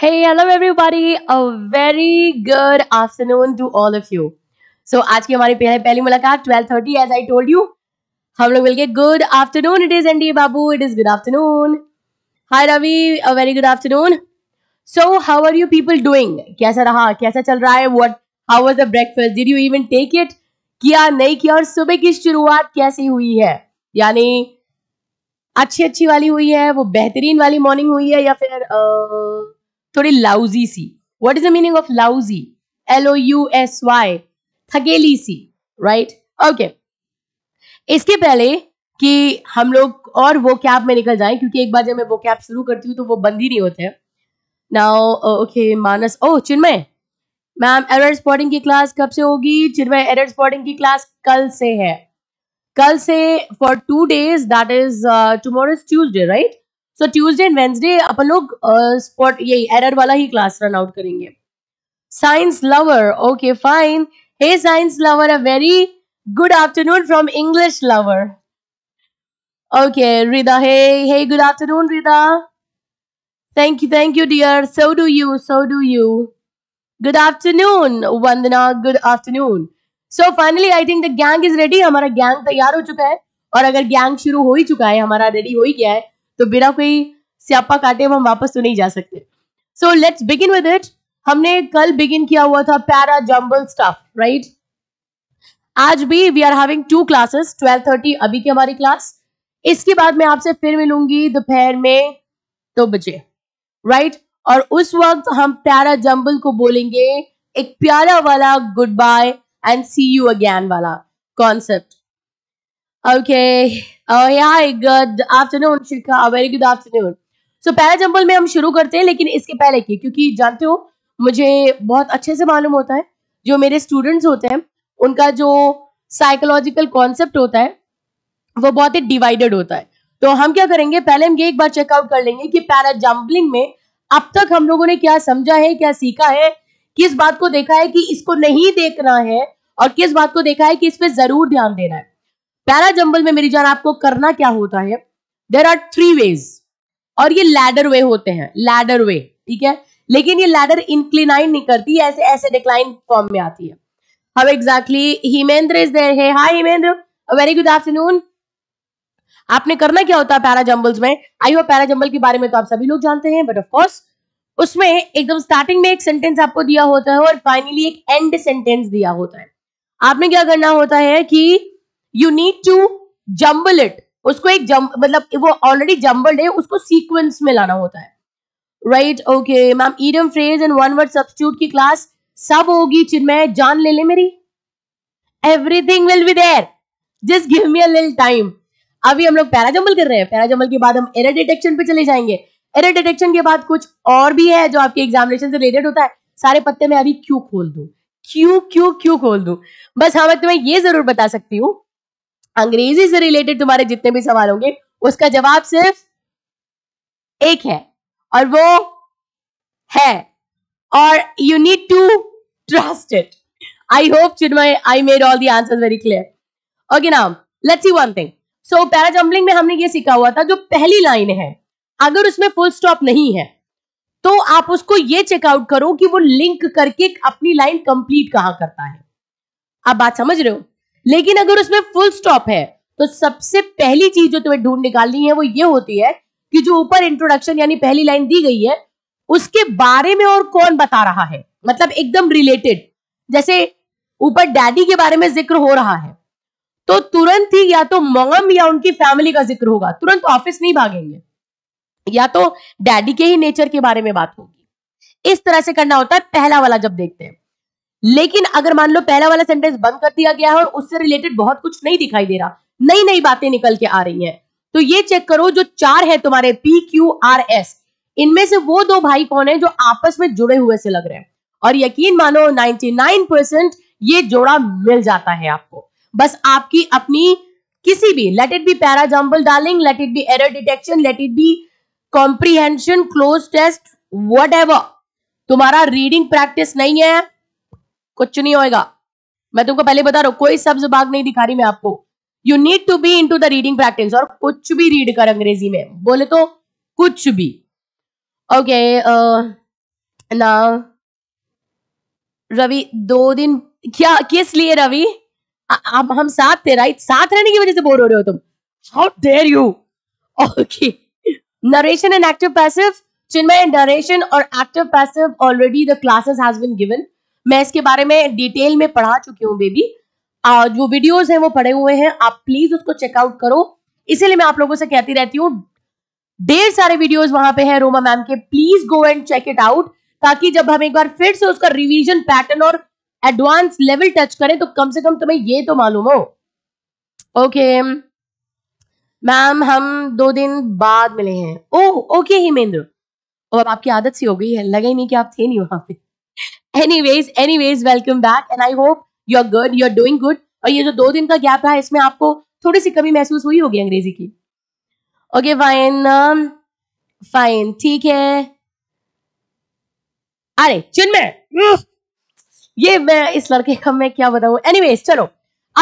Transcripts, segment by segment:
Hey, hello everybody. A very good afternoon to all of you. So आज की हमारी पहले पहली मुलाकात 12:30 as I told you. हम लोग मिलके good afternoon it is Andy Babu it is good afternoon hi Ravi a very good afternoon so how are you people doing कैसा रहा कैसा चल रहा है what how was the breakfast did you even take it किया नहीं किया और सुबह की शुरुआत कैसी हुई है यानी अच्छी अच्छी वाली हुई है वो बेहतरीन वाली मॉर्निंग हुई है या फिर आ, थोड़ी लाउजी सी what is the meaning of lousy L O U S Y थकेली सी राइट ओके इसके पहले कि हम लोग और वो कैब में निकल जाएं क्योंकि एक बार जब मैं वो कैब शुरू करती हूँ तो वो बंद ही नहीं होते हैं नाउ ओके uh, मानस ओ चिन्मय मैम एरर स्पॉटिंग की क्लास कब से होगी चिन्मय एरर स्पॉटिंग की क्लास कल से है कल से for two days that is tomorrow Tuesday right so Tuesday and Wednesday अपन लोग स्पॉट यही एरर वाला ही क्लास रन आउट करेंगे science lover okay fine hey science lover a very good afternoon from English lover okay Rida hey hey good afternoon Rida thank you thank you dear so do you so do you good afternoon Vandana good afternoon so finally I think the gang is ready हमारा gang तैयार हो चुका है और अगर gang शुरू हो ही चुका है हमारा रेडी हो ही गया है तो बिना कोई स्यापा काटे हम वापस तो नहीं जा सकते so let's begin with it हमने कल बिगिन किया हुआ था पैरा जम्बल स्टफ राइट आज भी we are having two classes 12:30 अभी की हमारी क्लास इसके बाद मैं आपसे फिर मिलूंगी दोपहर में दो बजे राइट और उस वक्त हम प्यारा जंबल को बोलेंगे एक प्यारा वाला goodbye and see you again वाला concept okay okay. Good afternoon Shikha very good afternoon so पहला जम्बल में हम शुरू करते हैं लेकिन इसके पहले की क्योंकि जानते हो मुझे बहुत अच्छे से मालूम होता है जो मेरे स्टूडेंट्स होते हैं उनका जो साइकोलॉजिकल कॉन्सेप्ट होता है वो बहुत ही डिवाइडेड होता है तो हम क्या करेंगे पहले हम ये एक बार चेकआउट कर लेंगे कि पैरा जम्पलिंग में अब तक हम लोगों ने क्या समझा है क्या सीखा है किस बात को देखा है कि इसको नहीं देखना है और किस बात को देखा है कि इस पर जरूर ध्यान देना है पैरा जंबल में मेरी जान आपको करना क्या होता है देर आर थ्री वेज और ये लैडर वे होते हैं लैडर वे ठीक है लेकिन ये लैडर इंक्लिनाइन नहीं करती ऐसे ऐसे डिक्लाइन फॉर्म में आती है how exactly Himendra is there है hi Himendra very good afternoon आपने करना क्या होता है पैरा जंबल्स में आई हो पैरा जंबल के बारे में तो आप सभी लोग जानते हैं बट ऑफकोर्स उसमें एकदम स्टार्टिंग में एक सेंटेंस आपको दिया होता है और फाइनली एक एंड सेंटेंस दिया होता है आपने क्या करना होता है कि you need to jumble it उसको एक जम मतलब वो ऑलरेडी जम्बल्ड है उसको सीक्वेंस में लाना होता है right okay ma'am idiom phrase and one word substitute की क्लास सब होगी चिन्मय जान ले ले मेरी everything will be there just give me a little time अभी हम लोग पैराजम्बल कर रहे हैं पैराजम्बल के बाद हम एरर डिटेक्शन पे चले जाएंगे एरर डिटेक्शन के बाद कुछ और भी है जो आपके एग्जामिनेशन से रिलेटेड होता है सारे पत्ते मैं अभी क्यों खोल दू क्यों क्यों क्यों खोल दू बस हाँ मैं तुम्हें ये जरूर बता सकती हूँ अंग्रेजी से रिलेटेड तुम्हारे जितने भी सवाल होंगे उसका जवाब सिर्फ एक है और वो है और you need to trust it I hope Chinmay I made all the answer very clear okay now let's see one thing so para jumbling में हमने ये सीखा हुआ था जो पहली लाइन है अगर उसमें फुल स्टॉप नहीं है तो आप उसको ये चेकआउट करो कि वो लिंक करके अपनी लाइन कंप्लीट कहां करता है आप बात समझ रहे हो लेकिन अगर उसमें फुल स्टॉप है तो सबसे पहली चीज जो तुम्हें ढूंढ निकालनी है वो ये होती है कि जो ऊपर इंट्रोडक्शन यानी पहली लाइन दी गई है उसके बारे में और कौन बता रहा है मतलब एकदम रिलेटेड जैसे ऊपर डैडी के बारे में जिक्र हो रहा है तो तुरंत ही या तो मोम या उनकी फैमिली का जिक्र होगा तुरंत ऑफिस नहीं भागेंगे या तो डैडी के ही नेचर के बारे में बात होगी इस तरह से करना होता है पहला वाला जब देखते हैं लेकिन अगर मान लो पहला वाला सेंटेंस बंद कर दिया गया है और उससे रिलेटेड बहुत कुछ नहीं दिखाई दे रहा नई नई बातें निकल के आ रही हैं तो ये चेक करो जो चार है तुम्हारे पी क्यू आर एस इनमें से वो दो भाई कौन है जो आपस में जुड़े हुए से लग रहे हैं और यकीन मानो नाइन परसेंट ये जोड़ा मिल जाता है आपको बस आपकी अपनी किसी भी let it be para jumble darling let it be error detection let it be comprehension cloze test what तुम्हारा रीडिंग प्रैक्टिस नहीं है कुछ नहीं होएगा मैं तुमको पहले बता रहा हूं कोई सब्ज बाग नहीं दिखा रही मैं आपको you need to be into the reading practice और कुछ भी रीड कर अंग्रेजी में बोले तो कुछ भी ओके ना रवि दो दिन क्या किस लिए रवि अब हम साथ थे राइट साथ रहने की वजह से बोर हो रहे हो तुम how dare you okay narration and active passive Chinmay narration और active passive already the classes has been given मैं इसके बारे में डिटेल में पढ़ा चुकी हूँ बेबी जो वीडियोस हैं वो पड़े हुए हैं आप प्लीज उसको चेकआउट करो इसीलिए मैं आप लोगों से कहती रहती हूँ ढेर सारे वीडियोस वहां पे हैं रोमा मैम के please go and check it out ताकि जब हम एक बार फिर से उसका रिवीजन पैटर्न और एडवांस लेवल टच करें तो कम से कम तुम्हें ये तो मालूम हो ओके मैम हम दो दिन बाद मिले हैं ओह ओके हिमेंद्र और अब आपकी आदत सी हो गई है लगा ही नहीं कि आप थे नहीं वहां पे anyways anyways welcome back and I hope you are good you are doing good और ये जो दो दिन का गैप रहा इसमें आपको थोड़ी सी कमी महसूस हुई होगी अंग्रेजी की ओके फाइन फाइन ठीक है अरे चिन्मय ये मैं इस लड़के का मैं क्या बताऊ एनीवेज चलो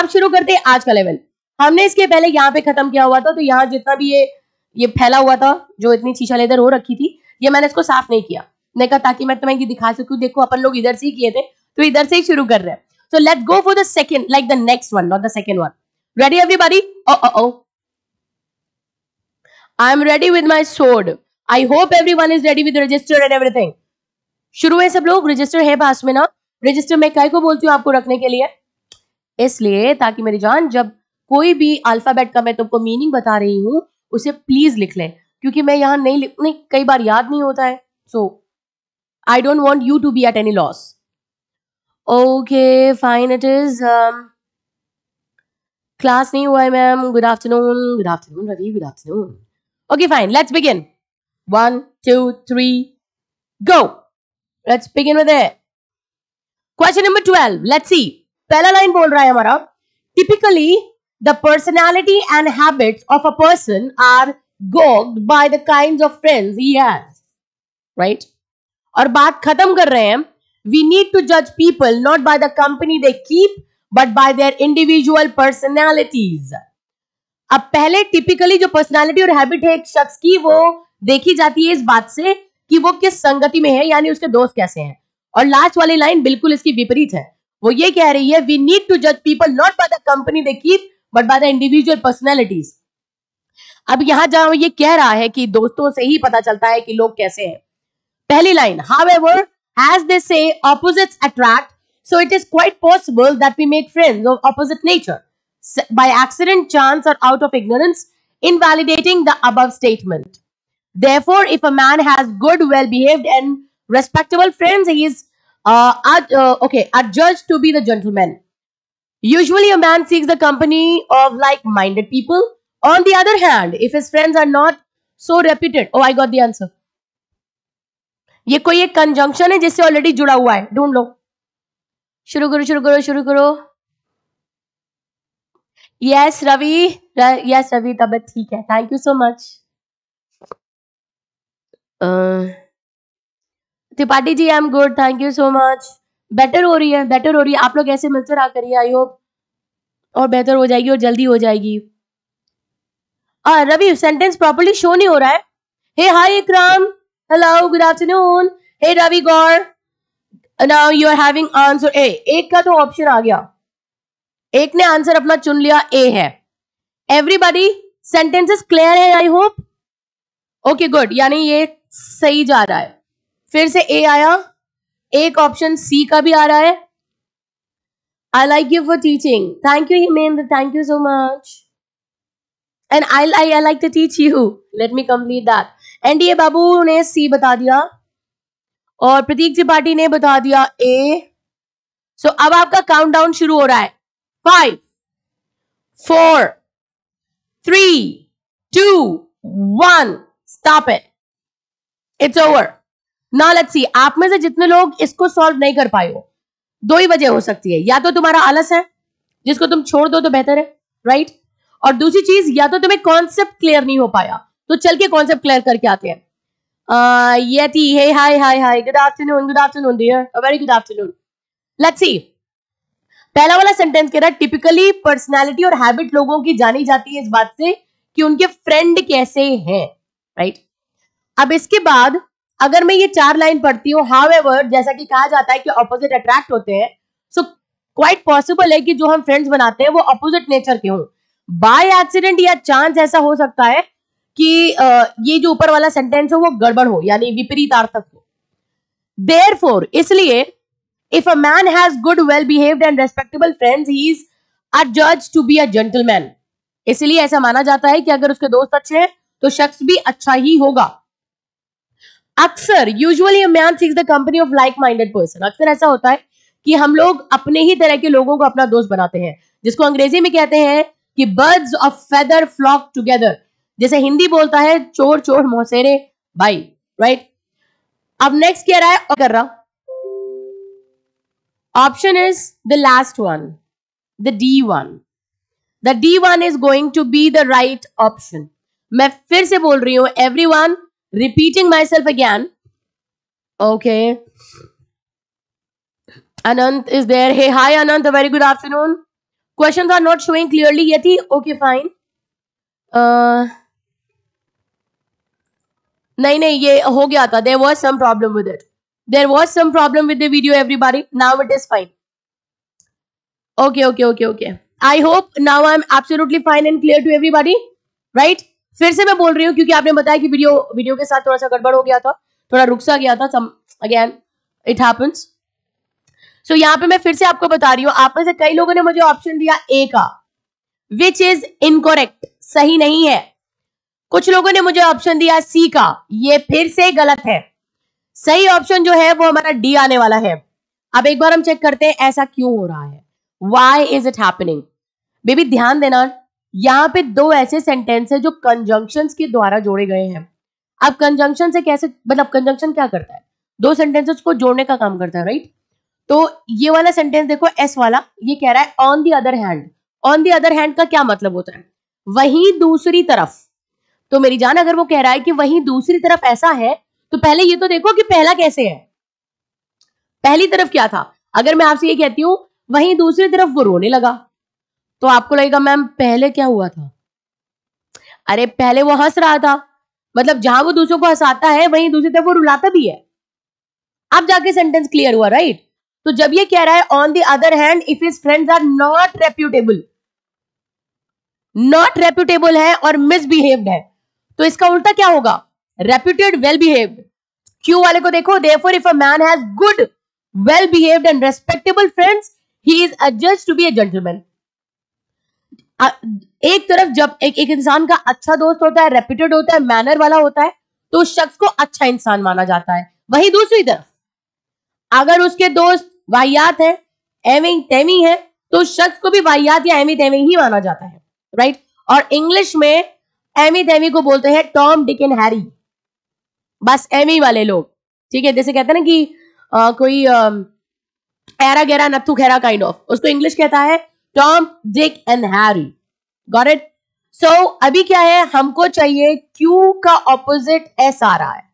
अब शुरू करते हैं आज का लेवल हमने इसके पहले यहाँ पे खत्म किया हुआ था तो यहाँ जितना भी ये ये फैला हुआ था जो इतनी चीछा लेदर हो रखी थी ये मैंने इसको साफ नहीं किया ने कहा ताकि मैं तुम्हें दिखा सकूं देखो अपन लोग इधर से ही किए थे तो इधर से ही शुरू कर रहे हैं so let's go for the second like the next one not the second one ready everybody oh oh oh I am ready with my sword I hope everyone is ready with register and everything शुरू है सब लोग register है पास में ना register मैं काय को बोलती हूँ आपको रखने के लिए इसलिए ताकि मेरी जान जब कोई भी अल्फाबेट का मैं तुमको मीनिंग बता रही हूँ उसे प्लीज लिख ले क्योंकि मैं यहाँ नहीं लिख नहीं कई बार याद नहीं होता है सो so, I don't want you to be at any loss. Okay, fine, it is. Um, class new, I ma'am. Good afternoon. Good afternoon, Ravi. Good afternoon. Okay, fine. Let's begin. One, two, three, go. Let's begin with it. Question number 12. Let's see. पहला line बोल रहा है हमारा typically the personality and habits of a person are gauged by the kind of friends he has और बात खत्म कर रहे हैं वी नीड टू जज people not by the company they keep but by their individual personalities अब पहले typically जो पर्सनैलिटी और हैबिट है एक शख्स की वो देखी जाती है इस बात से कि वो किस संगति में है यानी उसके दोस्त कैसे हैं और लास्ट वाली लाइन बिल्कुल इसकी विपरीत है वो ये कह रही है वी नीड टू जज people not by the company they keep but by the individual personalities अब यहां जहां ये कह रहा है कि दोस्तों से ही पता चलता है कि लोग कैसे हैं पहली line however as they say opposites attract So it is quite possible that we make friends of opposite nature by accident, chance or out of ignorance, invalidating the above statement. Therefore, if a man has good, well-behaved and respectable friends, he is uh, uh, okay, adjudged to be the gentleman. Usually a man seeks the company of like-minded people. On the other hand, if his friends are not so reputed, oh, I got the answer. ये कोई एक conjunction है जिससे already जुड़ा हुआ है ढूंढ लो शुरू करो शुरू करो शुरू करो यस रवि यस रवि तब ठीक है thank you so much Tripathi ji I am good thank you so much better हो रही है बेटर हो रही है आप लोग ऐसे मिलते रहा करिए आई होप और बेहतर हो जाएगी और जल्दी हो जाएगी रवि सेंटेंस प्रॉपरली शो नहीं हो रहा है hey hi Ikram hello good afternoon. Hey, Ravi Gaur. Uh, now you are having एक का तो ऑप्शन आ गया एक ने आंसर अपना चुन लिया ए है एवरीबडी सेंटेंसेस क्लियर है आई होप ओके गुड यानी ये सही जा रहा है फिर से ए आया एक ऑप्शन सी का भी आ रहा है I like you for teaching thank you Himendra thank you so much and I I like to teach you let me complete that NDA बाबू ने सी बता दिया और प्रतीक त्रिपाठी ने बता दिया ए सो so, अब आपका काउंटडाउन शुरू हो रहा है five four three two one stop it it's over ना लेट्स सी आप में से जितने लोग इसको सॉल्व नहीं कर पाए हो दो ही वजह हो सकती है या तो तुम्हारा आलस है जिसको तुम छोड़ दो तो बेहतर है राइट right? और दूसरी चीज या तो तुम्हें कॉन्सेप्ट क्लियर नहीं हो पाया तो चल के कॉन्सेप्ट क्लियर करके आते हैं uh, Yeti, hey, hi hi hi. Good afternoon, good afternoon, dear. A very good afternoon. पहला वाला सेंटेंस कह रहा है टिपिकली पर्सनालिटी और हैबिट लोगों की जानी जाती है इस बात से कि उनके फ्रेंड कैसे हैं राइट right? अब इसके बाद अगर मैं ये चार लाइन पढ़ती हूँ हाउ जैसा कि कहा जाता है कि ऑपोजिट अट्रैक्ट होते हैं सो क्वाइट पॉसिबल है कि जो हम फ्रेंड्स बनाते हैं वो अपोजिट नेचर के हों बाय एक्सीडेंट या चांस ऐसा हो सकता है कि ये जो ऊपर वाला सेंटेंस है वो गड़बड़ हो यानी विपरीतार्थक हो देर फोर इसलिए if a man has good well behaved and respectable friends he is a जज टू बी अ जेंटलमैन इसलिए ऐसा माना जाता है कि अगर उसके दोस्त अच्छे हैं तो शख्स भी अच्छा ही होगा अक्सर usually man sees the company of like minded person अक्सर ऐसा होता है कि हम लोग अपने ही तरह के लोगों को अपना दोस्त बनाते हैं जिसको अंग्रेजी में कहते हैं कि birds of feather flock together जैसे हिंदी बोलता है चोर चोर मोसेरे भाई राइट अब नेक्स्ट कह रहा है और कर रहा option is the last one the D one the D one is going to be the right option मैं फिर से बोल रही हूं everyone repeating myself again okay Anant is there hey hi Anant very good afternoon question are not showing clearly ये थी okay fine नहीं नहीं ये हो गया था there was some problem with it there was some problem with the video everybody now it is fine okay okay okay okay I hope now I am absolutely fine and clear to everybody right फिर से मैं बोल रही हूँ क्योंकि आपने बताया कि वीडियो वीडियो के साथ थोड़ा सा गड़बड़ हो गया था थोड़ा रुक सा गया था some again it happens so यहाँ पे मैं फिर से आपको बता रही हूँ आप में से कई लोगों ने मुझे ऑप्शन दिया ए का विच इज इनकोरेक्ट सही नहीं है कुछ लोगों ने मुझे ऑप्शन दिया सी का ये फिर से गलत है सही ऑप्शन जो है वो हमारा डी आने वाला है अब एक बार हम चेक करते हैं ऐसा क्यों हो रहा है why is it happening baby ध्यान देना यहाँ पे दो ऐसे सेंटेंस है जो कंजंक्शन के द्वारा जोड़े गए हैं अब कंजंक्शन से कैसे मतलब कंजंक्शन क्या करता है दो सेंटेंसेस को जोड़ने का काम करता है राइट तो ये वाला सेंटेंस देखो एस वाला ये कह रहा है on the other hand on the other hand का क्या मतलब होता है वहीं दूसरी तरफ तो मेरी जान अगर वो कह रहा है कि वहीं दूसरी तरफ ऐसा है तो पहले ये तो देखो कि पहला कैसे है पहली तरफ क्या था अगर मैं आपसे ये कहती हूं वहीं दूसरी तरफ वो रोने लगा तो आपको लगेगा मैम पहले क्या हुआ था अरे पहले वो हंस रहा था मतलब जहां वो दूसरों को हंसाता है वहीं दूसरी तरफ वो रुलाता भी है अब जाके सेंटेंस क्लियर हुआ राइट तो जब ये कह रहा है on the other hand if his friends are not reputable not reputable है और मिसबिहेव्ड है तो इसका उल्टा क्या होगा रेप्यूटेड वेल बिहेव्ड क्यू वाले को देखो therefore if a man has good well behaved and respectable friends he is अजस्ट टू बी ए जेंटलमैन एक तरफ जब एक एक इंसान का अच्छा दोस्त होता है रेप्यूटेड होता है मैनर वाला होता है तो उस शख्स को अच्छा इंसान माना जाता है वही दूसरी तरफ अगर उसके दोस्त वाहियात है एविंग तेमी है तो उस शख्स को भी वाहियात या एमी तेमी ही माना जाता है राइट और इंग्लिश में एमी देमी को बोलते हैं टॉम डिक एंड हैरी बस एमी वाले लोग ठीक है जैसे कहते हैं ना कि आ, कोई एरा गेरा नथु खेरा काइंड ऑफ उसको इंग्लिश कहता है Tom Dick and Harry got it so अभी क्या है हमको चाहिए क्यू का ऑपोजिट एस आ रहा है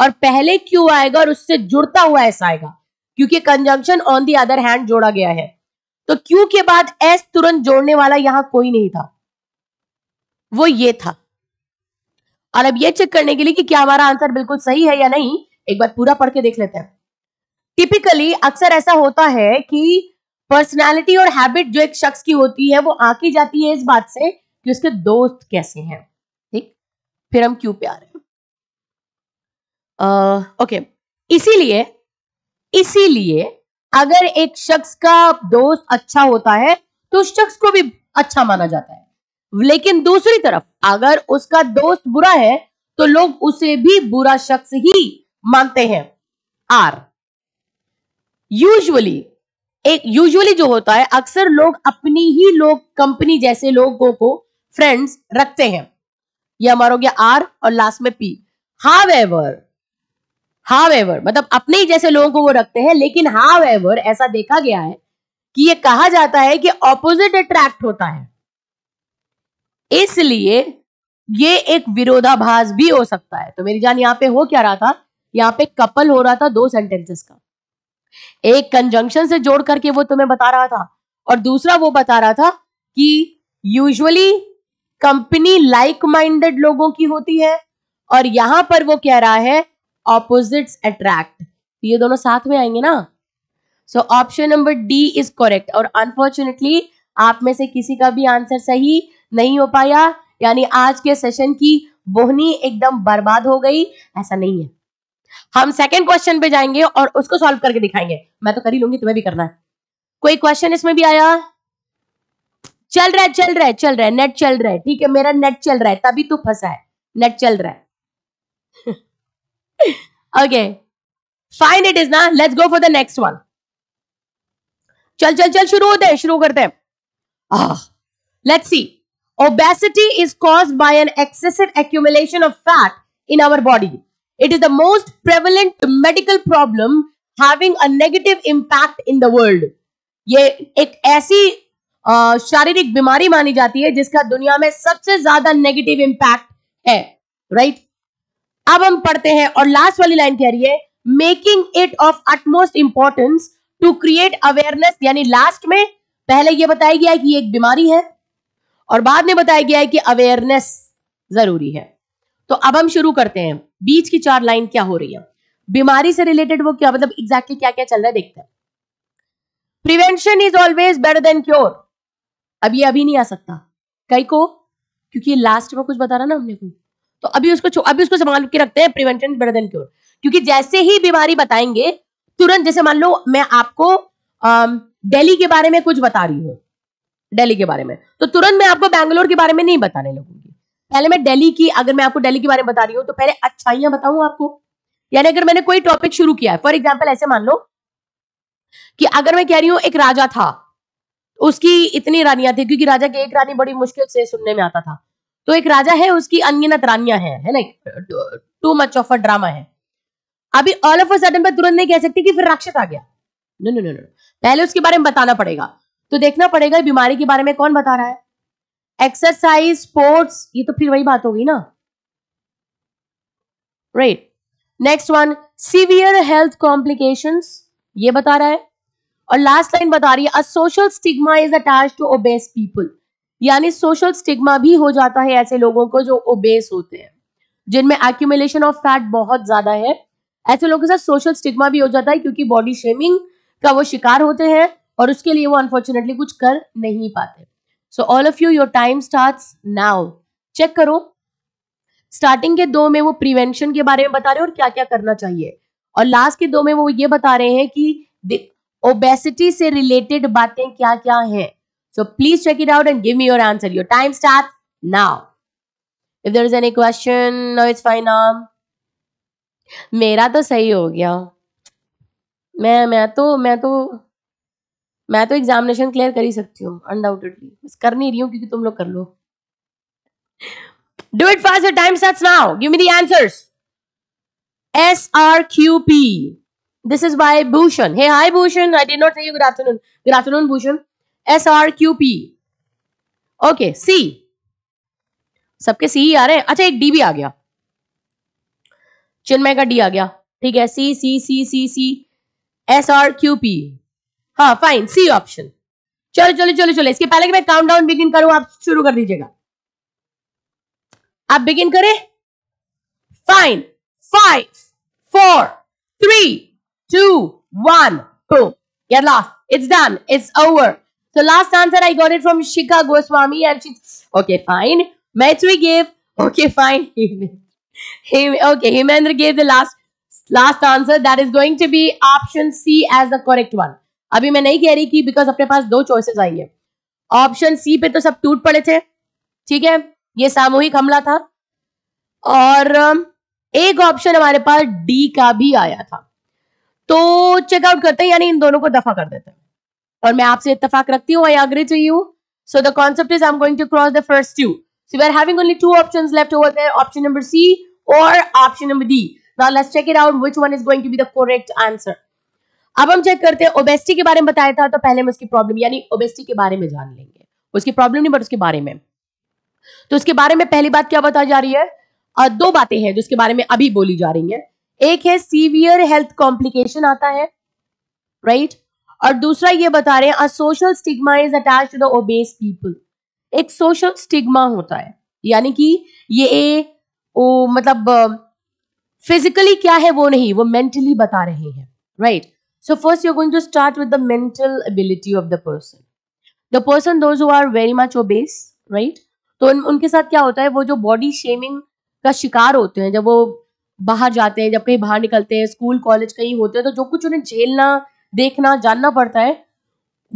और पहले क्यू आएगा और उससे जुड़ता हुआ एस आएगा क्योंकि conjunction on the other hand जोड़ा गया है तो क्यू के बाद एस तुरंत जोड़ने वाला यहां कोई नहीं था वो ये था और अब ये चेक करने के लिए कि क्या हमारा आंसर बिल्कुल सही है या नहीं एक बार पूरा पढ़ के देख लेते हैं टिपिकली अक्सर ऐसा होता है कि पर्सनालिटी और हैबिट जो एक शख्स की होती है वो आकी जाती है इस बात से कि उसके दोस्त कैसे हैं ठीक फिर हम क्यों प्यार हैं ओके इसीलिए इसीलिए अगर एक शख्स का दोस्त अच्छा होता है तो उस शख्स को भी अच्छा माना जाता है लेकिन दूसरी तरफ अगर उसका दोस्त बुरा है तो लोग उसे भी बुरा शख्स ही मानते हैं आर यूजुअली एक यूजुअली जो होता है अक्सर लोग अपनी ही लोग कंपनी जैसे लोगों को फ्रेंड्स रखते हैं यह हमारा हो गया आर और लास्ट में P however however मतलब अपने ही जैसे लोगों को वो रखते हैं लेकिन हाव एवर ऐसा देखा गया है कि ये कहा जाता है कि ऑपोजिट अट्रैक्ट होता है इसलिए ये एक विरोधाभास भी हो सकता है तो मेरी जान यहाँ पे हो क्या रहा था यहाँ पे कपल हो रहा था दो सेंटेंसेस का एक कंजंक्शन से जोड़ करके वो तुम्हें बता रहा था और दूसरा वो बता रहा था कि यूजुअली कंपनी लाइक माइंडेड लोगों की होती है और यहां पर वो कह रहा है ऑपोजिट्स तो अट्रैक्ट ये दोनों साथ में आएंगे ना so option number D is correct और अनफॉर्चुनेटली आप में से किसी का भी आंसर सही नहीं हो पाया यानी आज के सेशन की बोहनी एकदम बर्बाद हो गई ऐसा नहीं है हम सेकंड क्वेश्चन पे जाएंगे और उसको सॉल्व करके दिखाएंगे मैं तो कर ही लूंगी तुम्हें भी करना है कोई क्वेश्चन इसमें भी आया चल रहा है चल रहा है चल रहा है नेट चल रहा है ठीक है मेरा नेट चल रहा है तभी तू फंसा है नेट चल रहा है ओके फाइन इट इज ना let's go for the next one चल चल चल शुरू होते हैं शुरू करते हैं let's see Obesity is caused by an excessive accumulation of fat in our body. It is the most prevalent medical problem having a negative impact in the world. ये एक ऐसी शारीरिक बीमारी मानी जाती है जिसका दुनिया में सबसे ज्यादा नेगेटिव इम्पैक्ट है राइट right? अब हम पढ़ते हैं और लास्ट वाली लाइन कह रही है making it of utmost importance to create awareness यानी लास्ट में पहले ये बताया गया कि ये एक बीमारी है और बाद में बताया गया है कि अवेयरनेस जरूरी है तो अब हम शुरू करते हैं बीच की चार लाइन क्या हो रही है बीमारी से रिलेटेड वो क्या मतलब एग्जैक्टली क्या क्या चल रहा है देखते हैं prevention is always better than cure अभी अभी नहीं आ सकता कई को क्योंकि लास्ट में कुछ बता रहा ना हमने को तो अभी उसको अभी उसको संभाल के रखते हैं prevention is better than cure क्योंकि जैसे ही बीमारी बताएंगे तुरंत जैसे मान लो मैं आपको दिल्ली के बारे में कुछ बता रही हूं दिल्ली के बारे में तो तुरंत मैं आपको बैंगलोर के बारे में नहीं बताने लगूंगी पहले मैं दिल्ली की अगर मैं आपको दिल्ली के बारे में बता रही हूँ तो पहले अच्छाइयां बताऊं आपको यानी अगर मैंने कोई टॉपिक शुरू किया है फॉर एग्जाम्पल ऐसे मान लो कि अगर मैं कह रही हूँ एक राजा था उसकी इतनी रानियां थी क्योंकि राजा की एक रानी बड़ी मुश्किल से सुनने में आता था तो एक राजा है उसकी अनगिनत रानियां हैं है ना too much of a drama है अभी ऑल ऑफ अ सडन पर तुरंत नहीं कह सकती कि फिर राक्षस आ गया नो नो नो नो पहले उसके बारे में बताना पड़ेगा तो देखना पड़ेगा बीमारी के बारे में कौन बता रहा है एक्सरसाइज स्पोर्ट्स ये तो फिर वही बात होगी ना right next one severe health complication ये बता रहा है और लास्ट लाइन बता रही है a social stigma is attach to obese people यानी सोशल स्टिग्मा भी हो जाता है ऐसे लोगों को जो ओबेस होते हैं जिनमें एक्यूमुलेशन ऑफ फैट बहुत ज्यादा है ऐसे लोगों के साथ सोशल स्टिग्मा भी हो जाता है क्योंकि बॉडी शेमिंग का वो शिकार होते हैं और उसके लिए वो अनफॉर्चुनेटली कुछ कर नहीं पाते so all of you your time start now check करो स्टार्टिंग के दो में वो प्रिवेंशन के बारे में बता रहे हैं और क्या क्या करना चाहिए और लास्ट के दो में वो ये बता रहे हैं कि ओबेसिटी से रिलेटेड बातें क्या क्या हैं so please check it out and give me your answer your time start now if there is any question fine मेरा तो सही हो गया मैं मैं तो मैं तो मैं तो एग्जामिनेशन क्लियर कर ही सकती हूँ अनडाउटेडली बस कर नहीं रही हूँ क्योंकि तुम लोग कर लो do it fast time sets now give me the answers S R Q P this is by Bhushan hey hi Bhushan I did not say you good afternoon good afternoon Bhushan S R Q P okay C सबके C ही आ रहे हैं अच्छा एक D भी आ गया चिन्मय का D आ गया ठीक है C C C C C S R Q P हाँ फाइन सी ऑप्शन चलो चलो चलो चलो इसके पहले कि मैं काउंट डाउन बिगिन करूं आप शुरू कर दीजिएगा आप बिगिन करें fine five four three two one two या last it's done it's over so last answer I got it from Shikha Goswami and she okay fine match we give okay fine okay Hemendra give the last last answer that is going to be option C as the correct one अभी मैं नहीं कह रही कि because अपने पास दो choices I है option C पे तो सब टूट पड़े थे ठीक है ये सामूहिक हमला था और um, एक ऑप्शन हमारे पास डी का भी आया था तो चेकआउट करते हैं यानी इन दोनों को दफा कर देते हैं और मैं आपसे इतफाक रखती हूँ I agree to you so the concept is I am going to cross the first you so we are having only two options left over there option number C और option number D now let's check it out which one is going to be the correct answer अब हम check करते हैं obesity के बारे में बताया था तो पहले हम उसकी प्रॉब्लम यानी ओबेसिटी के बारे में जान लेंगे उसकी प्रॉब्लम नहीं बट उसके बारे में तो उसके बारे में पहली बात क्या बताई जा रही है और दो बातें हैं जिसके बारे में अभी बोली जा रही है एक है सीवियर हेल्थ कॉम्प्लिकेशन आता है राइट right? और दूसरा ये बता रहे हैं social stigma is attach to the obese people एक सोशल स्टिग्मा होता है यानी कि ये ओ, मतलब फिजिकली क्या है वो नहीं वो मेंटली बता रहे हैं right So first you're going to start with the mental ability of the person. The person those who are very much obese, right? तो उन, उनके साथ क्या होता है वो जो बॉडी शेमिंग का शिकार होते हैं जब वो बाहर जाते हैं जब कहीं बाहर निकलते हैं स्कूल कॉलेज कहीं होते हैं तो जो कुछ उन्हें झेलना देखना जानना पड़ता है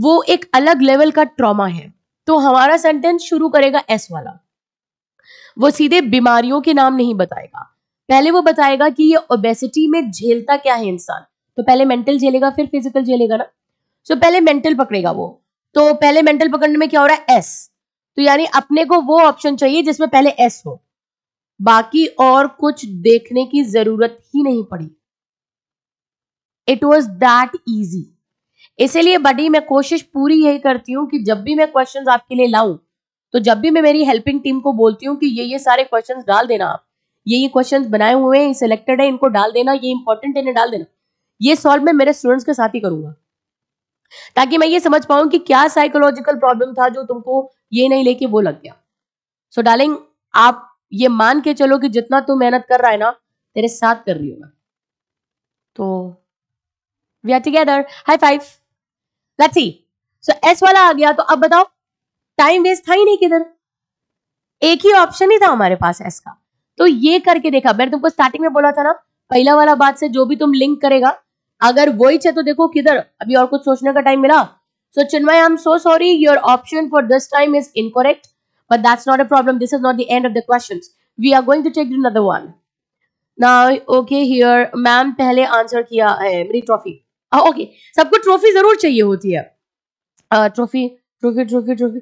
वो एक अलग लेवल का ट्रॉमा है तो हमारा सेंटेंस शुरू करेगा एस वाला वो सीधे बीमारियों के नाम नहीं बताएगा पहले वो बताएगा कि ये ओबेसिटी में झेलता क्या है इंसान तो पहले मेंटल झेलेगा फिर फिजिकल झेलेगा ना सो so, पहले मेंटल पकड़ेगा वो तो पहले मेंटल पकड़ने में क्या हो रहा है एस तो यानी अपने को वो ऑप्शन चाहिए जिसमें पहले एस हो बाकी और कुछ देखने की जरूरत ही नहीं पड़ी इट वॉज दैट इजी इसीलिए बडी मैं कोशिश पूरी यही करती हूँ कि जब भी मैं क्वेश्चन आपके लिए लाऊं तो जब भी मैं मेरी हेल्पिंग टीम को बोलती हूँ कि ये ये सारे क्वेश्चन डाल देना आप ये ये क्वेश्चन बनाए हुए हैं सिलेक्टेड है इनको डाल देना ये इंपॉर्टेंट है इन्हें डाल देना ये सॉल्व मैं मेरे स्टूडेंट्स के साथ ही करूंगा ताकि मैं ये समझ पाऊं कि क्या साइकोलॉजिकल प्रॉब्लम था जो तुमको ये नहीं लेके वो लग गया सो so, डार्लिंग आप ये मान के चलो कि जितना तू मेहनत कर रहा है ना तेरे साथ कर रही हूं मैं तो we are together high five let's see so S वाला आ गया तो अब बताओ टाइम वेस्ट था ही नहीं किधर एक ही ऑप्शन ही था हमारे पास एस का तो ये करके देखा मैंने तुमको स्टार्टिंग में बोला था ना पहला वाला बात से जो भी तुम लिंक करेगा अगर वो है तो देखो किधर अभी और कुछ सोचने का टाइम मिला so Chinmay I am so sorry your option for this time is incorrect but that's not a problem this is not the end of the question we are going to check another one ना okay here ma'am पहले answer किया है मेरी trophy okay हाँ, सबको trophy जरूर चाहिए होती है ट्रॉफी ट्रॉफी ट्रॉफी ट्रॉफी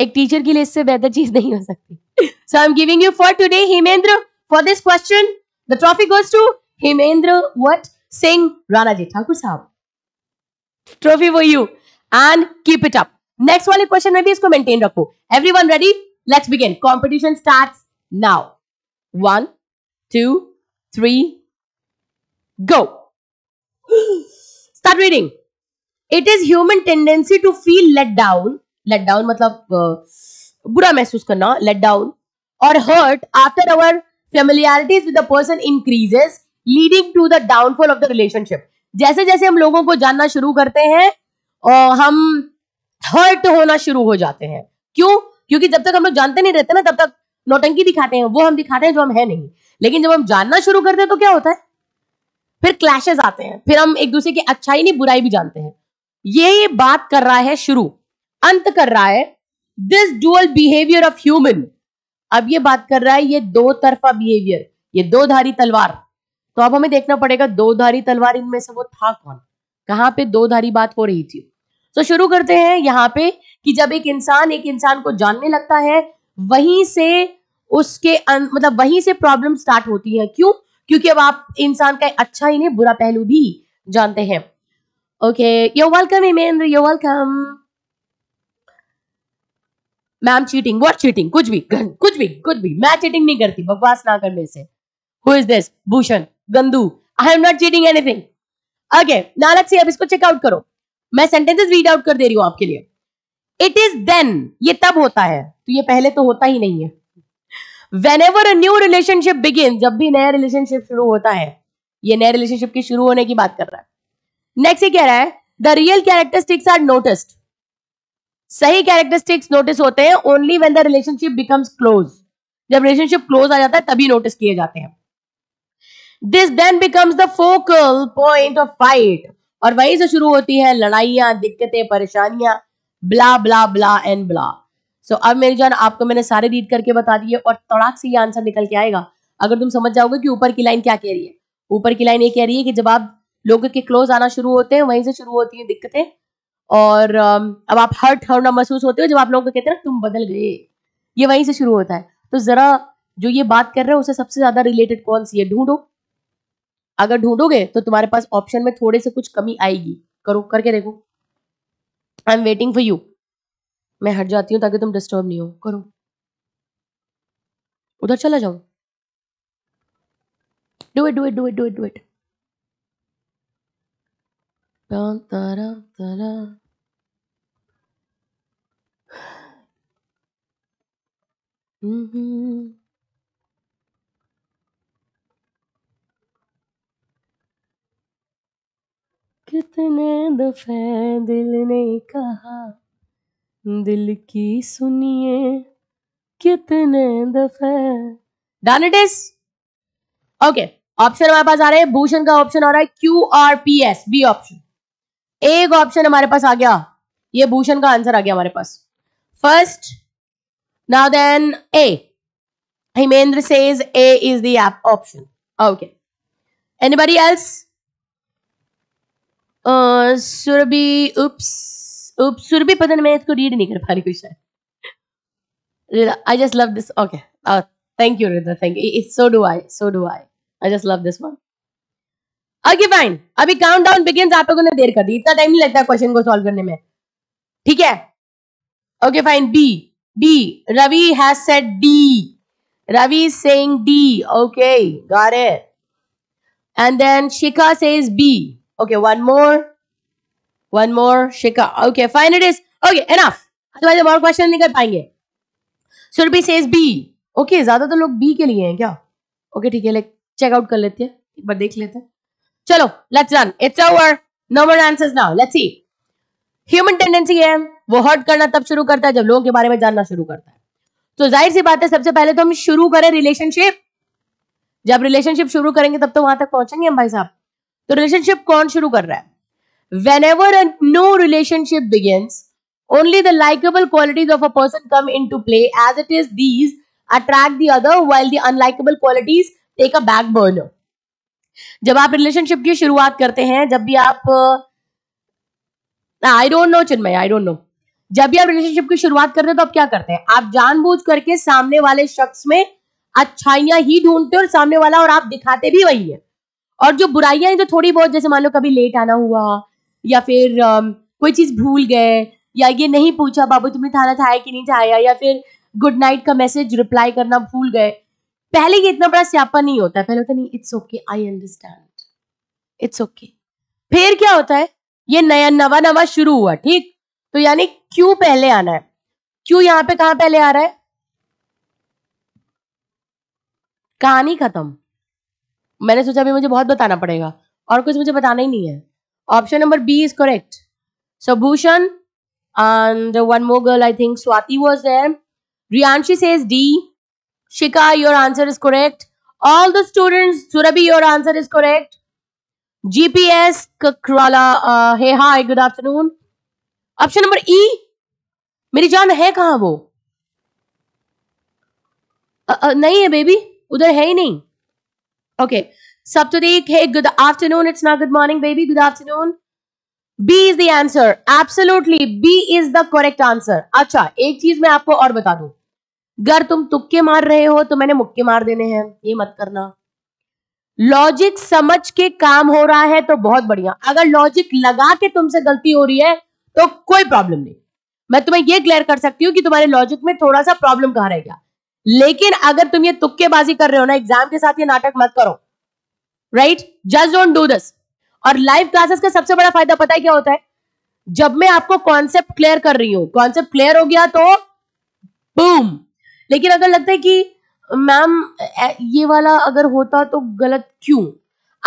एक टीचर के लिए इससे बेहतर चीज नहीं हो सकती so I am giving you for today Hemendra for this question the trophy goes to Hemendra what Singh Rana ji Thakur साहब trophy for you and keep it up next वाले क्वेश्चन में भी इसको मेंटेन रखो every one ready let's begin competition start now one two three go start reading it is human tendency to feel let down let down मतलब बुरा महसूस करना let down और hurt after our familiarities with person increases leading to the downfall of the relationship जैसे जैसे हम लोगों को जानना शुरू करते हैं और हम हर्ट होना शुरू हो जाते हैं क्यों क्योंकि जब तक हम लोग जानते नहीं रहते ना तब तक नौटंकी दिखाते हैं वो हम दिखाते हैं जो हम है नहीं लेकिन जब हम जानना शुरू करते हैं तो क्या होता है फिर क्लैशेस आते हैं फिर हम एक दूसरे की अच्छाई नहीं बुराई भी जानते हैं ये बात कर रहा है शुरू अंत कर रहा है this dual behaviour of human अब ये बात कर रहा है ये दो तरफा बिहेवियर ये दो धारी तलवार तो अब हमें देखना पड़ेगा दो धारी तलवार इनमें से वो था कौन कहाँ पे दो धारी बात हो रही थी तो शुरू करते हैं यहाँ पे कि जब एक इंसान एक इंसान को जानने लगता है वहीं से उसके अन, अं-, मतलब वहीं से प्रॉब्लम स्टार्ट होती है क्यों क्योंकि अब आप इंसान का अच्छा ही नहीं बुरा पहलू भी जानते हैं okay you're welcome Himendra you're welcome ma'am cheating what cheating कुछ भी कुछ भी कुछ भी मैं चीटिंग नहीं करती बकवास ना करने से हु इज दिस भूषण गंदू I am not cheating anything okay नालक से अब इसको चेकआउट करो मैं सेंटेंसेस रीड आउट कर दे रही हूं आपके लिए इट इज देन ये तब होता है तो ये पहले तो होता ही नहीं है whenever a new relationship begin जब भी नया रिलेशनशिप शुरू होता है ये नए रिलेशनशिप के शुरू होने की बात कर रहा है नेक्स्ट ये कह रहा है the real characteristics are noticed सही कैरेक्टरिस्टिक्स नोटिस होते हैं only when the relationship becomes close जब रिलेशनशिप क्लोज आ जाता है तभी नोटिस किए जाते हैं this then becomes the focal point of fight और वहीं से शुरू होती है लड़ाइया दिक्कतें परेशानियां ब्ला ब्ला ब्ला एंड ब्ला सो अब मेरी जान आपको मैंने सारे रीड करके बता दिए और तड़ाक से ये आंसर निकल के आएगा अगर तुम समझ जाओगे कि ऊपर की लाइन क्या कह रही है ऊपर की लाइन ये कह रही है कि जब आप लोगों के क्लोज आना शुरू होते हैं वहीं से शुरू होती है दिक्कतें और um, अब आप हर्ट होना महसूस होते हो जब आप लोगों को कहते हैं ना तुम बदल गए ये वहीं से शुरू होता है तो जरा जो ये बात कर रहे हैं उसे सबसे ज्यादा रिलेटेड कौन सी है ढूंढो अगर ढूंढोगे तो तुम्हारे पास ऑप्शन में थोड़े से कुछ कमी आएगी करो करके देखो I am waiting for you मैं हट जाती हूँ ताकि तुम डिस्टर्ब नहीं हो करो उधर चला जाओ do it do it do it do it do it हम्म कितने दफ़े दिल ने कहा दिल की सुनिए कितने दफ़े done it is okay option हमारे पास आ रहे हैं भूषण का ऑप्शन आ रहा है Q R P S B option एक ऑप्शन हमारे पास आ गया ये भूषण का आंसर आ गया हमारे पास first now then A Himendra says A is the option okay anybody else Surabhi oops oops Surabhi पता नहीं मैं इसको रीड नहीं कर पा रही हूँ शायद I just love this okay thank you Rida thank you it's so do I so do I I just love this one okay fine अभी काउंट डाउन बिगिन आप लोगों ने देर कर दी इतना टाइम नहीं लगता क्वेश्चन को सॉल्व करने में ठीक है okay fine B B Ravi has said D Ravi saying D okay got it and then Shikha says B Okay, one more. One more. Shika. Okay, fine it is. Okay, enough. Otherwise हम और question नहीं कर पाएंगे. Surabhi says B. Okay ज्यादा तो लोग B के लिए हैं क्या? ओके okay, ठीक है लाइक चेकआउट कर लेते हैं एक बार देख लेते हैं चलो let's run it's over no more answers now let's see human tendency है वो हर्ट करना तब शुरू करता है जब लोगों के बारे में जानना शुरू करता है तो जाहिर सी बात है सबसे पहले तो हम शुरू करें रिलेशनशिप जब रिलेशनशिप शुरू करेंगे तब तो वहां तक पहुंचेंगे हम भाई साहब तो रिलेशनशिप कौन शुरू कर रहा है whenever no relationship begins the likeable qualities of a person come into play as it is these attract the other while the unlikeable qualities take a back burner जब आप relationship की शुरुआत करते हैं जब भी आप I don't know Chinmay I don't know जब भी आप रिलेशनशिप की शुरुआत करते हैं तो आप क्या करते हैं आप जानबूझ करके सामने वाले शख्स में अच्छाइयां ही ढूंढते और सामने वाला और आप दिखाते भी वही है और जो बुराइयां हैं जो थोड़ी बहुत जैसे मान लो कभी लेट आना हुआ या फिर um, कोई चीज भूल गए या ये नहीं पूछा बाबू तुमने थाना था कि नहीं था या फिर गुड नाइट का मैसेज रिप्लाई करना भूल गए पहले ये इतना बड़ा स्यापा नहीं होता पहले होता नहीं it's okay I understand it's okay फिर क्या होता है ये नया नवा नवा शुरू हुआ ठीक तो यानी क्यों पहले आना है क्यों यहां पे कहा पहले आ रहा है कहानी खत्म मैंने सोचा अभी मुझे बहुत बताना पड़ेगा और कुछ मुझे बताना ही नहीं है option number B is correct so Bhushan and one more girl I think Swati was there Riyanshi says D Shika your answer is correct all the students Surabhi your answer is correct GPS Kakrala hey hi good afternoon option number E मेरी जान है कहां वो आ, आ, नहीं है baby उधर है ही नहीं Okay. Saptadik, hey, good afternoon. It's not good morning, baby. Good afternoon. B is the answer. Absolutely. B is the correct answer. अच्छा एक चीज मैं आपको और बता दू अगर तुम तुक्के मार रहे हो तो मैंने मुक्के मार देने हैं ये मत करना लॉजिक समझ के काम हो रहा है तो बहुत बढ़िया अगर लॉजिक लगा के तुमसे गलती हो रही है तो कोई प्रॉब्लम नहीं मैं तुम्हें यह क्लियर कर सकती हूँ कि तुम्हारे लॉजिक में थोड़ा सा प्रॉब्लम कहा रहेगा लेकिन अगर तुम ये तुक्केबाजी कर रहे हो ना एग्जाम के साथ ये नाटक मत करो right just don't do this और लाइव क्लासेस का सबसे बड़ा फायदा पता है क्या होता है जब मैं आपको कॉन्सेप्ट क्लियर कर रही हूं कॉन्सेप्ट क्लियर हो गया तो बूम लेकिन अगर लगता है कि मैम ये वाला अगर होता तो गलत क्यों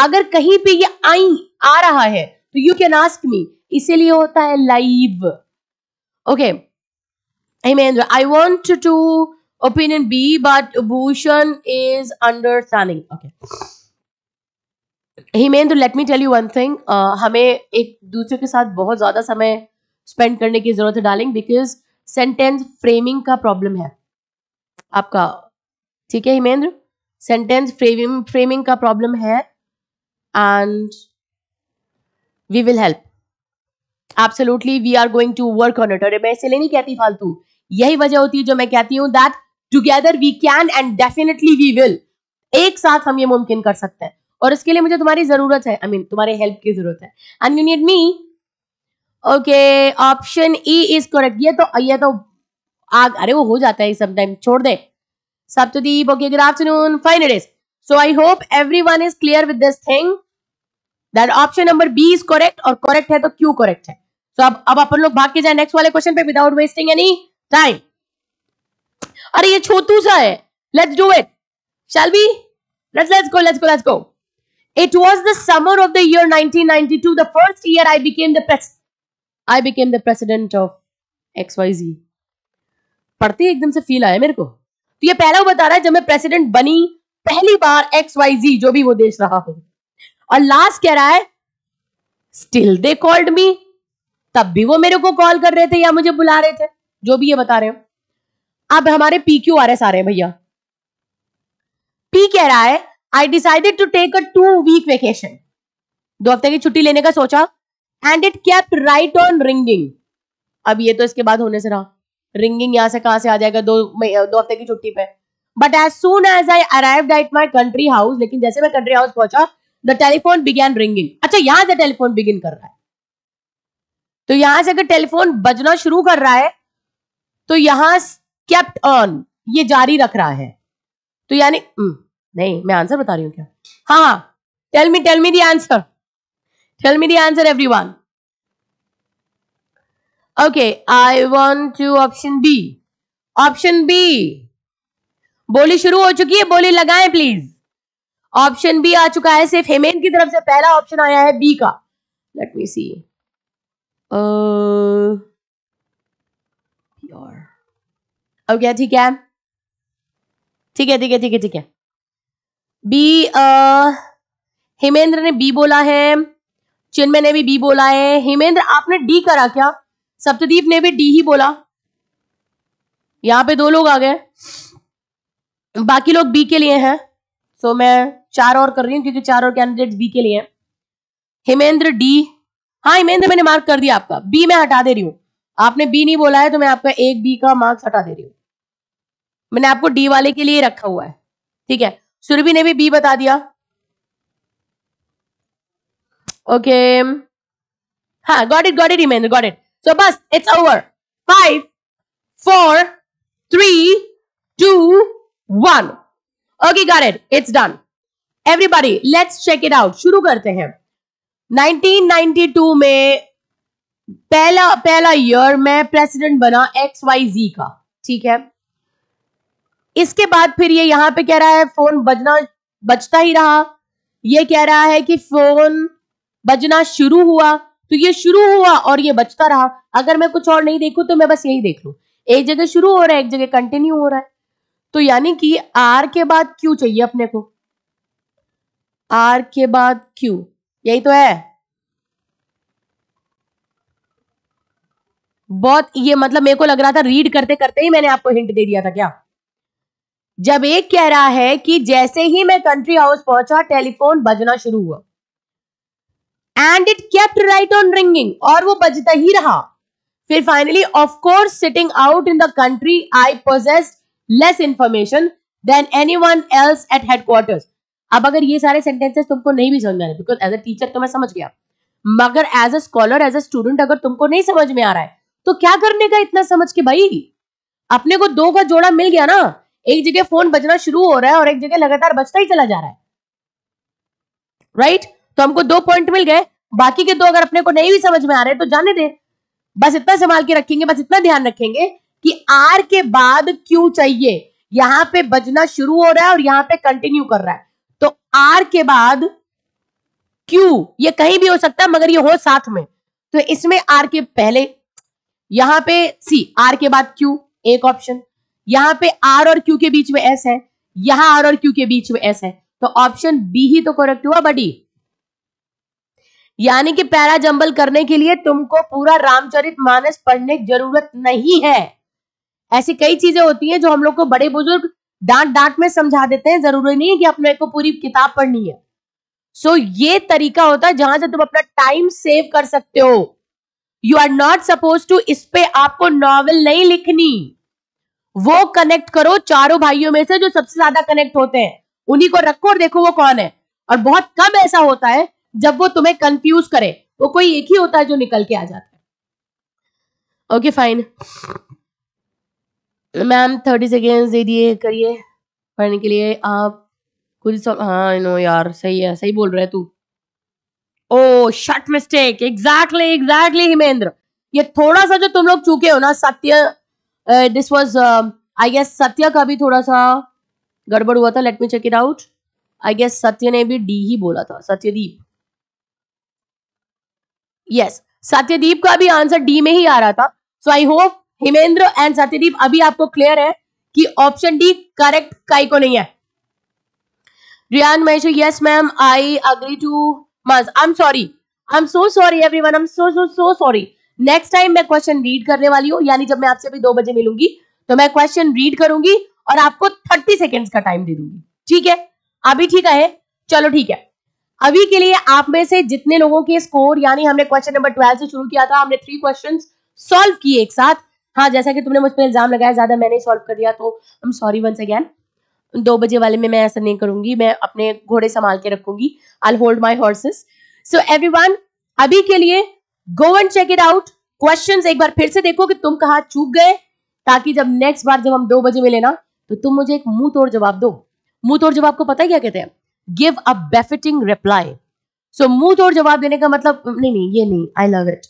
अगर कहीं पे ये आई आ रहा है तो यू कैन आस्क मी इसीलिए होता है live okay I I want to opinion B, but Bhushan is understanding. Okay. Hemendra let me tell you one thing हमें एक दूसरे के साथ बहुत ज़्यादा समय स्पेंड करने की ज़रूरत है डालिंग बिकॉज सेंटेंस फ्रेमिंग का प्रॉब्लम है आपका ठीक है हिमेंद्र सेंटेंस फ्रेमिंग फ्रेमिंग का प्रॉब्लम है and we will help absolutely we are going to work on it और मैं इसे नहीं कहती फालतू यही वजह होती है जो मैं कहती हूँ that together we can and definitely we will एक साथ हम ये मुमकिन कर सकते हैं और इसके लिए मुझे तुम्हारी जरूरत है आई I मीन mean, तुम्हारे हेल्प की जरूरत है and you need me okay option E is correct ये तो ये तो आग अरे वो हो जाता है समटाइम छोड़ दे Saptadeep okay good afternoon fine it is so I hope everyone is clear with this thing that option number B is correct और करेक्ट है तो क्यू करेक्ट है सो so, अब अब अपन लोग भाग के जाए नेक्स्ट वाले क्वेश्चन पे विदाउट वेस्टिंग एनी टाइम अरे ये छोटू सा है let's do it shall be let's let's go let's go let's go It was the summer of the year 1992, year I became the press I became the president of X Y G पढ़ते ही एकदम से feel आया मेरे को तो ये पहला वो बता रहा है जब मैं प्रेसिडेंट बनी पहली बार एक्स वाई जी जो भी वो देश रहा हो और लास्ट कह रहा है स्टिल दे कॉल्ड मी तब भी वो मेरे को कॉल कर रहे थे या मुझे बुला रहे थे जो भी ये बता रहे हो अब हमारे पी क्यू आर एस आ रहे हैं भैया पी कह रहा है I decided to take a two week vacation दो हफ्ते की छुट्टी लेने का सोचा and it kept right on ringing अब ये तो इसके बाद होने से रहा रिंगिंग यहां से कहां से आ जाएगा दो दो हफ्ते की छुट्टी पे but as soon as I arrive at my country house लेकिन जैसे मैं कंट्री हाउस पहुंचा द टेलीफोन बिगैन रिंगिंग अच्छा यहां से टेलीफोन बिगिन कर रहा है तो यहां से अगर टेलीफोन बजना शुरू कर रहा है तो यहां केप्ट ऑन ये जारी रख रहा है तो यानी हम्म, नहीं मैं आंसर बता रही हूं क्या हाँ tell me tell me the answer tell me the answer every one okay I want to option B option B बोली शुरू हो चुकी है बोली लगाएं प्लीज ऑप्शन बी आ चुका है सिर्फ हेमेन की तरफ से पहला ऑप्शन आया है बी का लेट मी सी प्योर अब क्या ठीक है ठीक है ठीक है ठीक है ठीक है बी हेमेंद्र ने बी बोला है चिन्मय ने भी बी बोला है हेमेंद्र आपने डी करा क्या सप्तदीप ने भी डी ही बोला यहां पे दो लोग आ गए बाकी लोग बी के लिए हैं सो so, मैं चार और कर रही हूं क्योंकि चार और कैंडिडेट बी के लिए हैं हेमेंद्र डी हाँ हेमेंद्र मैंने मार्क कर दिया आपका बी मैं हटा दे रही हूँ आपने बी नहीं बोला है तो मैं आपका एक बी का मार्क्स हटा दे रही हूँ मैंने आपको डी वाले के लिए रखा हुआ है ठीक है सुरभि ने भी बी बता दिया ओके um, हाँ got it got it remain got it so बस it's over five four three two one okay got it it's done everybody let's check it out शुरू करते हैं 1992 में पहला पहला ईयर में प्रेसिडेंट बना एक्स वाई जी का ठीक है इसके बाद फिर ये यहां पे कह रहा है फोन बजना बजता ही रहा ये कह रहा है कि फोन बजना शुरू हुआ तो ये शुरू हुआ और ये बजता रहा अगर मैं कुछ और नहीं देखू तो मैं बस यही देख लू एक जगह शुरू हो रहा है एक जगह कंटिन्यू हो रहा है तो यानी कि आर के बाद क्यू चाहिए अपने को आर के बाद क्यू यही तो है बहुत ये मतलब मेरे को लग रहा था रीड करते करते ही मैंने आपको हिंट दे दिया था क्या जब एक कह रहा है कि जैसे ही मैं कंट्री हाउस पहुंचा टेलीफोन बजना शुरू हुआ and it kept right on ringing और वो बजता ही रहा फिर finally of course sitting out in the country I possess less information than any one else at headquarters अब अगर ये सारे सेंटेंसेस तुमको नहीं भी समझ आ रहे बिकॉज एज अ टीचर तो मैं समझ गया मगर as a scholar as a student अगर तुमको नहीं समझ में आ रहा है तो क्या करने का इतना समझ के भाई अपने को दो का जोड़ा मिल गया ना एक जगह फोन बजना शुरू हो रहा है और एक जगह लगातार बचता ही चला जा रहा है राइट right? तो हमको दो पॉइंट मिल गए बाकी के दो अगर अपने को नहीं भी समझ में आ रहे तो जाने दे बस इतना संभाल के रखेंगे बस इतना ध्यान रखेंगे कि आर के बाद क्यू चाहिए यहां पे बजना शुरू हो रहा है और यहां पे कंटिन्यू कर रहा है तो आर के बाद क्यू ये कहीं भी हो सकता है मगर ये हो साथ में तो इसमें आर के पहले यहां पे सी आर के बाद क्यू एक ऑप्शन यहां पे आर और क्यू के बीच में एस है यहां आर और क्यू के बीच में एस है तो ऑप्शन बी ही तो करेक्ट हुआ बडी यानी कि पैरा जंबल करने के लिए तुमको पूरा रामचरित मानस पढ़ने की जरूरत नहीं है ऐसी कई चीजें होती हैं जो हम लोग को बड़े बुजुर्ग डांट डांट में समझा देते हैं जरूरी नहीं है कि अपने को पूरी किताब पढ़नी है सो so, ये तरीका होता है जहां से तुम अपना टाइम सेव कर सकते हो you are not suppose to इस पे आपको नॉवल नहीं लिखनी वो कनेक्ट करो चारों भाइयों में से जो सबसे ज्यादा कनेक्ट होते हैं उन्हीं को रखो और देखो वो कौन है और बहुत कम ऐसा होता है जब वो तुम्हें कंफ्यूज करे वो कोई एक ही होता है जो निकल के आ जाता है okay fine ma'am thirty second दे दिए करिए पढ़ने के लिए आप कुछ हाँ नो यार सही है सही बोल रहे तू ओ short mistake exactly exactly Himendra ये थोड़ा सा जो तुम लोग चूके हो ना सत्य दिस वाज आई गेस सत्य का भी थोड़ा सा गड़बड़ हुआ था let me check it out I guess Satya ने भी डी ही बोला था सत्यदीप यस yes, सत्यदीप का भी आंसर डी में ही आ रहा था so I hope Himendra and Satyadeep अभी आपको क्लियर है कि ऑप्शन डी करेक्ट काई को नहीं है Riyan Mahesh yes ma'am I agree two months I am sorry I am so sorry everyone I am so so so sorry next time मैं क्वेश्चन रीड करने वाली हूँ यानी जब मैं आपसे अभी दो बजे मिलूंगी तो मैं क्वेश्चन रीड करूंगी और आपको थर्टी सेकेंड्स का टाइम दे दूंगी ठीक है अभी ठीक है चलो ठीक है अभी के लिए आप में से जितने लोगों के स्कोर यानी हमने क्वेश्चन नंबर ट्वेल्व से शुरू किया था हमने थ्री क्वेश्चंस सॉल्व किए एक साथ हाँ जैसा कि तुमने मुझ पर इल्जाम लगाया ज्यादा मैंने सॉल्व कर दिया तो I am sorry once again दो बजे वाले में मैं ऐसा नहीं करूंगी मैं अपने घोड़े संभाल के रखूंगी I hold my horses so every अभी के लिए go and check it out question एक बार फिर से देखो कि तुम कहा चूक गए ताकि जब नेक्स्ट बार जब हम दो बजे मिले ना तो तुम मुझे एक मुंह तोड़ जवाब दो मुंह तोड़ जवाब को पता है क्या कहते हैं give a befitting reply so मुंह तोड़ जवाब देने का मतलब नहीं नहीं ये नहीं आई लव इट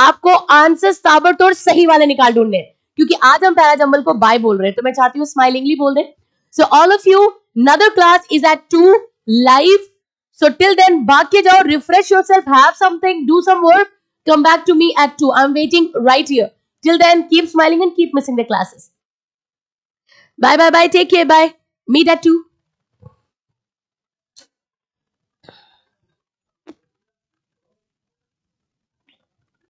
आपको आंसर ताबड़तोड़ सही वाले निकाल ढूंढने क्योंकि आज हम पैरा जम्बल को बाय बोल रहे हैं तो मैं चाहती हूँ स्माइलिंगली बोल दे So all of you, another class is at 2 live. So till then, baaki jao, refresh yourself, have something, do some work. Come back to me at 2. I'm waiting right here. Till then, keep smiling and keep missing the classes. Bye, bye, bye. Take care. Bye. Meet at 2.